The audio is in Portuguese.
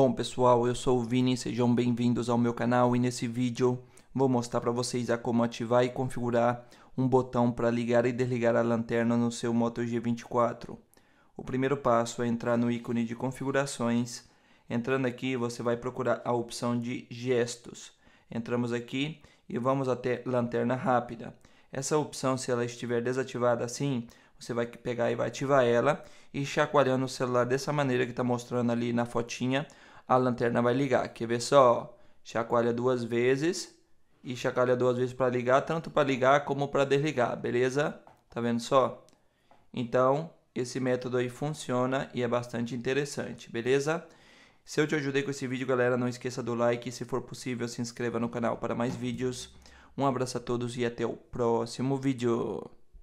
Bom pessoal, eu sou o Vini, sejam bem-vindos ao meu canal e nesse vídeo vou mostrar para vocês a como ativar e configurar um botão para ligar e desligar a lanterna no seu Moto G24. O primeiro passo é entrar no ícone de configurações. Entrando aqui, você vai procurar a opção de gestos. Entramos aqui e vamos até lanterna rápida. Essa opção, se ela estiver desativada assim, você vai pegar e vai ativar ela e chacoalhando o celular dessa maneira que está mostrando ali na fotinha, a lanterna vai ligar. Quer ver só? Chacoalha duas vezes e chacoalha duas vezes para ligar, tanto para ligar como para desligar, beleza? Tá vendo só? Então, esse método aí funciona e é bastante interessante, beleza? Se eu te ajudei com esse vídeo, galera, não esqueça do like e se for possível, se inscreva no canal para mais vídeos. Um abraço a todos e até o próximo vídeo.